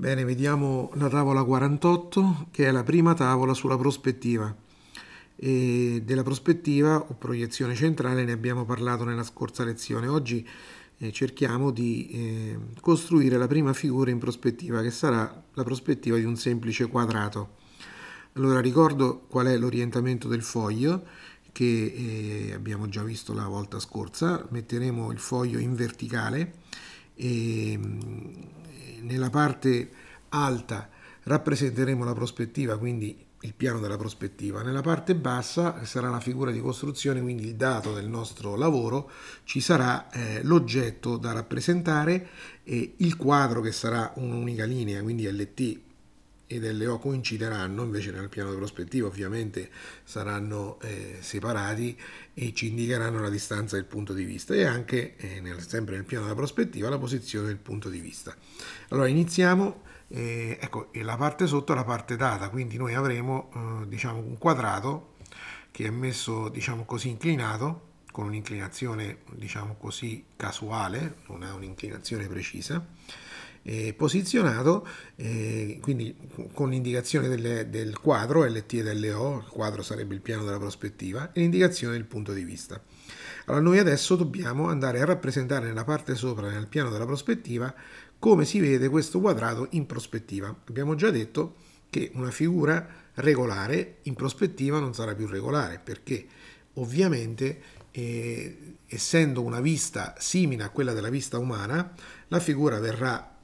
Bene, vediamo la tavola 48 che è la prima tavola sulla prospettiva. E della prospettiva o proiezione centrale ne abbiamo parlato nella scorsa lezione. Oggi eh, cerchiamo di eh, costruire la prima figura in prospettiva che sarà la prospettiva di un semplice quadrato. Allora ricordo qual è l'orientamento del foglio che eh, abbiamo già visto la volta scorsa. Metteremo il foglio in verticale e mm, nella parte alta rappresenteremo la prospettiva, quindi il piano della prospettiva. Nella parte bassa sarà la figura di costruzione, quindi il dato del nostro lavoro, ci sarà eh, l'oggetto da rappresentare, e il quadro che sarà un'unica linea, quindi LT e ed LO coincideranno invece nel piano di prospettiva, ovviamente saranno eh, separati e ci indicheranno la distanza del punto di vista e anche eh, nel, sempre nel piano della prospettiva la posizione del punto di vista. Allora iniziamo, eh, ecco, e la parte sotto è la parte data, quindi noi avremo eh, diciamo un quadrato che è messo diciamo così inclinato con un'inclinazione diciamo così casuale, non ha un'inclinazione precisa, posizionato eh, quindi con l'indicazione delle, del quadro LT e LO, il quadro sarebbe il piano della prospettiva, e l'indicazione del punto di vista. Allora noi adesso dobbiamo andare a rappresentare nella parte sopra, nel piano della prospettiva, come si vede questo quadrato in prospettiva. Abbiamo già detto che una figura regolare in prospettiva non sarà più regolare perché ovviamente e, essendo una vista simile a quella della vista umana, la figura verrà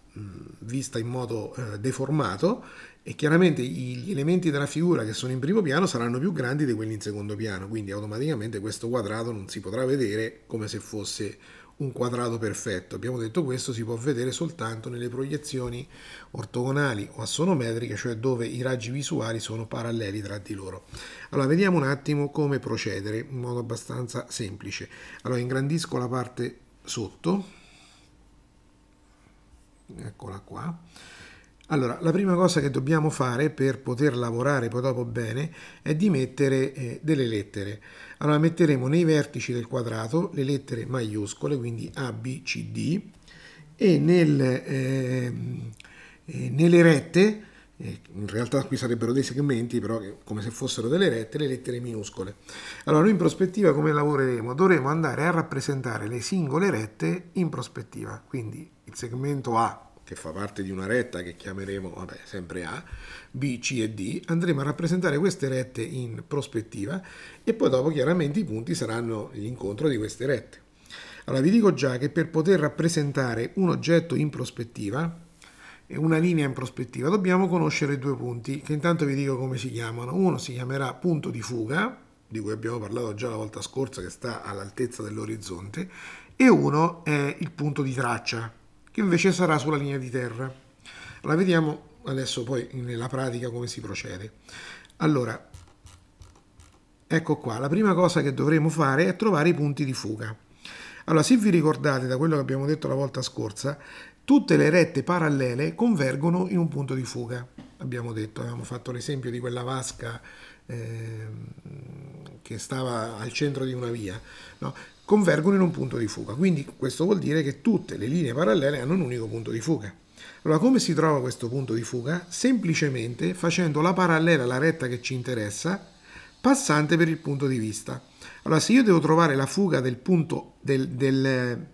vista in modo eh, deformato e chiaramente gli elementi della figura che sono in primo piano saranno più grandi di quelli in secondo piano, quindi automaticamente questo quadrato non si potrà vedere come se fosse un quadrato perfetto. Abbiamo detto questo si può vedere soltanto nelle proiezioni ortogonali o assonometriche, cioè dove i raggi visuali sono paralleli tra di loro. Allora, vediamo un attimo come procedere in modo abbastanza semplice. Allora, ingrandisco la parte sotto. Eccola qua allora, la prima cosa che dobbiamo fare per poter lavorare poi dopo bene è di mettere eh, delle lettere. Allora metteremo nei vertici del quadrato le lettere maiuscole, quindi A, B, C, D, e nel, ehm, eh, nelle rette, eh, in realtà qui sarebbero dei segmenti, però come se fossero delle rette, le lettere minuscole. Allora noi in prospettiva come lavoreremo? Dovremo andare a rappresentare le singole rette in prospettiva, quindi il segmento A che fa parte di una retta che chiameremo vabbè, sempre A, B, C e D, andremo a rappresentare queste rette in prospettiva e poi dopo chiaramente i punti saranno l'incontro di queste rette. Allora vi dico già che per poter rappresentare un oggetto in prospettiva, una linea in prospettiva, dobbiamo conoscere due punti che intanto vi dico come si chiamano. Uno si chiamerà punto di fuga, di cui abbiamo parlato già la volta scorsa che sta all'altezza dell'orizzonte, e uno è il punto di traccia, che invece sarà sulla linea di terra. La vediamo adesso poi nella pratica come si procede. Allora, ecco qua, la prima cosa che dovremo fare è trovare i punti di fuga. Allora, se vi ricordate da quello che abbiamo detto la volta scorsa, tutte le rette parallele convergono in un punto di fuga. Abbiamo detto, abbiamo fatto l'esempio di quella vasca eh, che stava al centro di una via. No? convergono in un punto di fuga. Quindi questo vuol dire che tutte le linee parallele hanno un unico punto di fuga. Allora come si trova questo punto di fuga? Semplicemente facendo la parallela alla retta che ci interessa passante per il punto di vista. Allora se io devo trovare la fuga del punto del, del,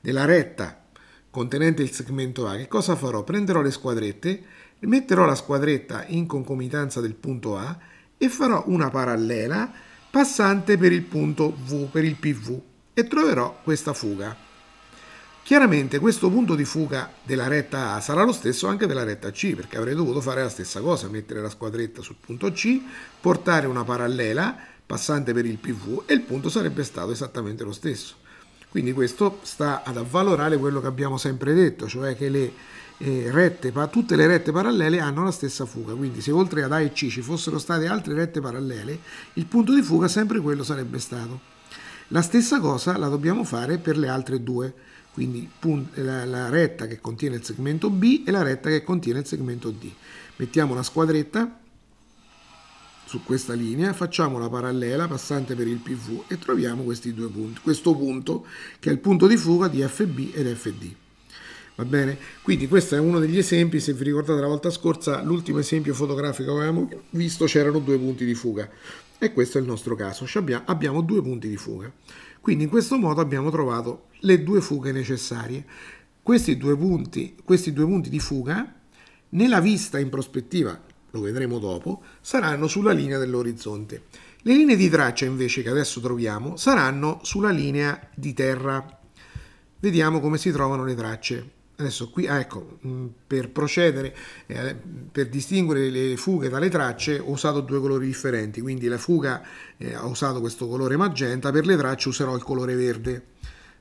della retta contenente il segmento A, che cosa farò? Prenderò le squadrette, metterò la squadretta in concomitanza del punto A e farò una parallela passante per il punto V, per il PV e troverò questa fuga. Chiaramente questo punto di fuga della retta A sarà lo stesso anche della retta C, perché avrei dovuto fare la stessa cosa, mettere la squadretta sul punto C, portare una parallela passante per il PV e il punto sarebbe stato esattamente lo stesso. Quindi questo sta ad avvalorare quello che abbiamo sempre detto, cioè che le eh, rette, tutte le rette parallele hanno la stessa fuga, quindi se oltre ad A e C ci fossero state altre rette parallele, il punto di fuga sempre quello sarebbe stato. La stessa cosa la dobbiamo fare per le altre due, quindi la, retta che contiene il segmento B e la retta che contiene il segmento D. Mettiamo la squadretta su questa linea, facciamo la parallela passante per il PV e troviamo questi due punti, questo punto che è il punto di fuga di FB ed FD. Va bene? Quindi questo è uno degli esempi, se vi ricordate la volta scorsa, l'ultimo esempio fotografico che avevamo visto c'erano due punti di fuga. E questo è il nostro caso, abbiamo due punti di fuga. Quindi in questo modo abbiamo trovato le due fughe necessarie. Questi due punti, questi due punti di fuga, nella vista in prospettiva, lo vedremo dopo, saranno sulla linea dell'orizzonte. Le linee di traccia invece che adesso troviamo saranno sulla linea di terra. Vediamo come si trovano le tracce. Adesso qui, ah, ecco, mm, per procedere, eh, per distinguere le fughe dalle tracce ho usato due colori differenti, quindi la fuga eh, ho usato questo colore magenta, per le tracce userò il colore verde.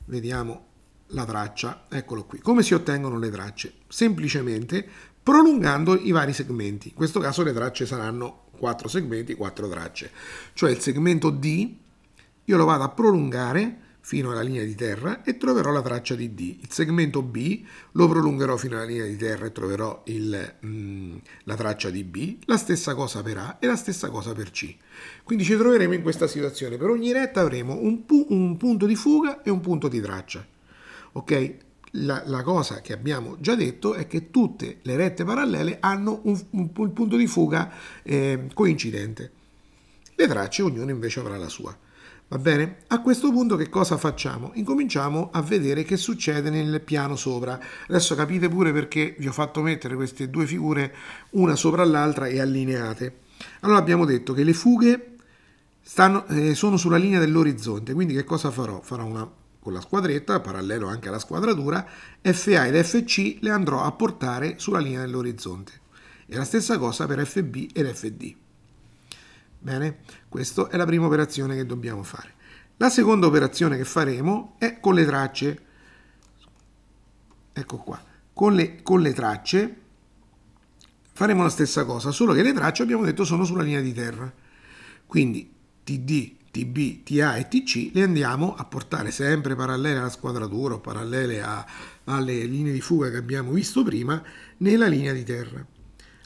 Vediamo la traccia, eccolo qui. Come si ottengono le tracce? Semplicemente prolungando i vari segmenti. In questo caso le tracce saranno quattro segmenti, 4 tracce. Cioè il segmento D io lo vado a prolungare fino alla linea di terra e troverò la traccia di D. Il segmento B lo prolungherò fino alla linea di terra e troverò il, mm, la traccia di B. La stessa cosa per A e la stessa cosa per C. Quindi ci troveremo in questa situazione. Per ogni retta avremo un, pu un punto di fuga e un punto di traccia. Ok? La, la, cosa che abbiamo già detto è che tutte le rette parallele hanno un, un, un punto di fuga eh, coincidente. Le tracce, ognuna invece avrà la sua. Va bene? A questo punto che cosa facciamo? Incominciamo a vedere che succede nel piano sopra. Adesso capite pure perché vi ho fatto mettere queste due figure una sopra l'altra e allineate. Allora abbiamo detto che le fughe stanno, eh, sono sulla linea dell'orizzonte, quindi che cosa farò? Farò una con la squadretta, parallelo anche alla squadratura, FA ed FC le andrò a portare sulla linea dell'orizzonte. E la stessa cosa per FB ed FD. Bene, questa è la prima operazione che dobbiamo fare. La seconda operazione che faremo è con le tracce. Ecco qua, con le, con le tracce faremo la stessa cosa, solo che le tracce abbiamo detto sono sulla linea di terra. Quindi TD, TB, TA e TC le andiamo a portare sempre parallele alla squadratura o parallele a, alle linee di fuga che abbiamo visto prima nella linea di terra.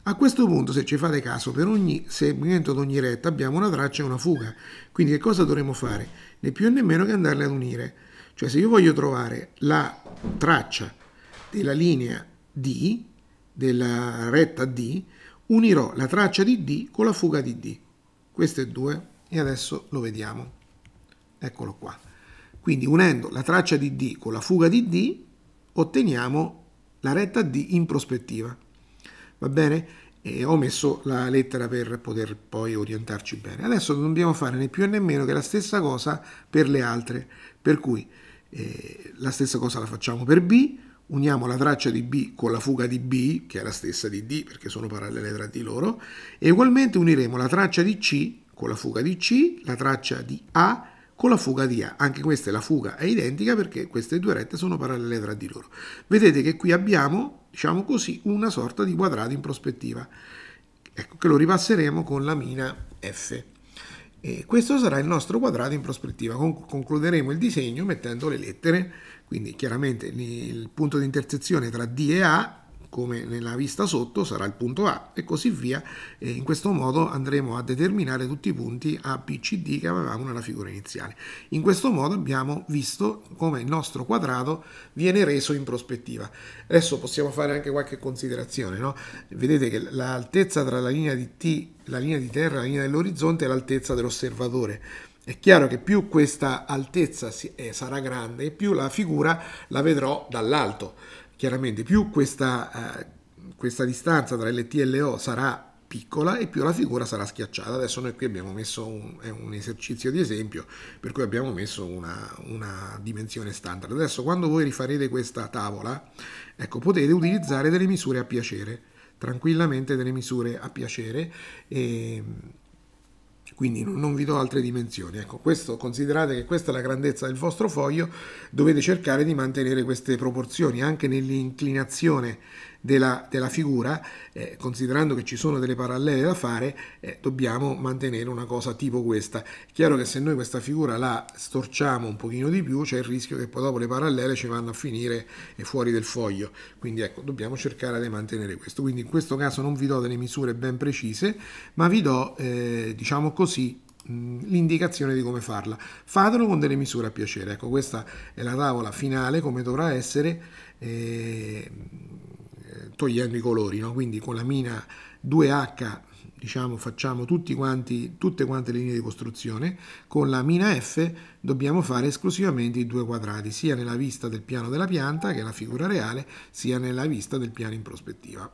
A questo punto, se ci fate caso, per ogni segmento d'ogni retta abbiamo una traccia e una fuga. Quindi che cosa dovremmo fare? Né più né meno che andarle ad unire. Cioè se io voglio trovare la traccia della linea D, della retta D, unirò la traccia di D con la fuga di D. Queste due e adesso lo vediamo. Eccolo qua. Quindi unendo la traccia di D con la fuga di D otteniamo la retta D in prospettiva va bene? E ho messo la lettera per poter poi orientarci bene. Adesso non dobbiamo fare né più né meno che la stessa cosa per le altre, per cui eh, la stessa cosa la facciamo per B, uniamo la traccia di B con la fuga di B, che è la stessa di D perché sono parallele tra di loro, e ugualmente uniremo la traccia di C con la fuga di C, la traccia di A con la fuga di A. Anche questa è la fuga è identica perché queste due rette sono parallele tra di loro. Vedete che qui abbiamo diciamo così, una sorta di quadrato in prospettiva. Ecco che lo ripasseremo con la mina F. E questo sarà il nostro quadrato in prospettiva. concluderemo il disegno mettendo le lettere, quindi chiaramente il punto di intersezione tra D e A come nella vista sotto sarà il punto A e così via e in questo modo andremo a determinare tutti i punti A, B, C, D che avevamo nella figura iniziale. In questo modo abbiamo visto come il nostro quadrato viene reso in prospettiva. Adesso possiamo fare anche qualche considerazione, no? vedete che l'altezza tra la linea di T, la linea di terra, la linea dell'orizzonte è l'altezza dell'osservatore. È chiaro che più questa altezza eh, sarà grande, più la figura la vedrò dall'alto. Chiaramente più questa, eh, questa distanza tra LT e LO sarà piccola e più la figura sarà schiacciata. Adesso noi qui abbiamo messo un, un esercizio di esempio per cui abbiamo messo una, una, dimensione standard. Adesso quando voi rifarete questa tavola, ecco, potete utilizzare delle misure a piacere, tranquillamente delle misure a piacere. E, ehm, quindi non vi do altre dimensioni. Ecco, questo, considerate che questa è la grandezza del vostro foglio, dovete cercare di mantenere queste proporzioni anche nell'inclinazione della, della figura, eh, considerando che ci sono delle parallele da fare, eh, dobbiamo mantenere una cosa tipo questa. Chiaro che se noi questa figura la storciamo un pochino di più, c'è il rischio che poi dopo le parallele ci vanno a finire eh, fuori del foglio. Quindi ecco, dobbiamo cercare di mantenere questo. Quindi in questo caso non vi do delle misure ben precise, ma vi do, eh, diciamo così, l'indicazione di come farla. Fatelo con delle misure a piacere. Ecco, questa è la tavola finale, come dovrà essere. Eh, togliendo i colori, no? quindi con la mina 2H diciamo, facciamo quanti, tutte quante le linee di costruzione, con la mina F dobbiamo fare esclusivamente i due quadrati, sia nella vista del piano della pianta, che è la figura reale, sia nella vista del piano in prospettiva.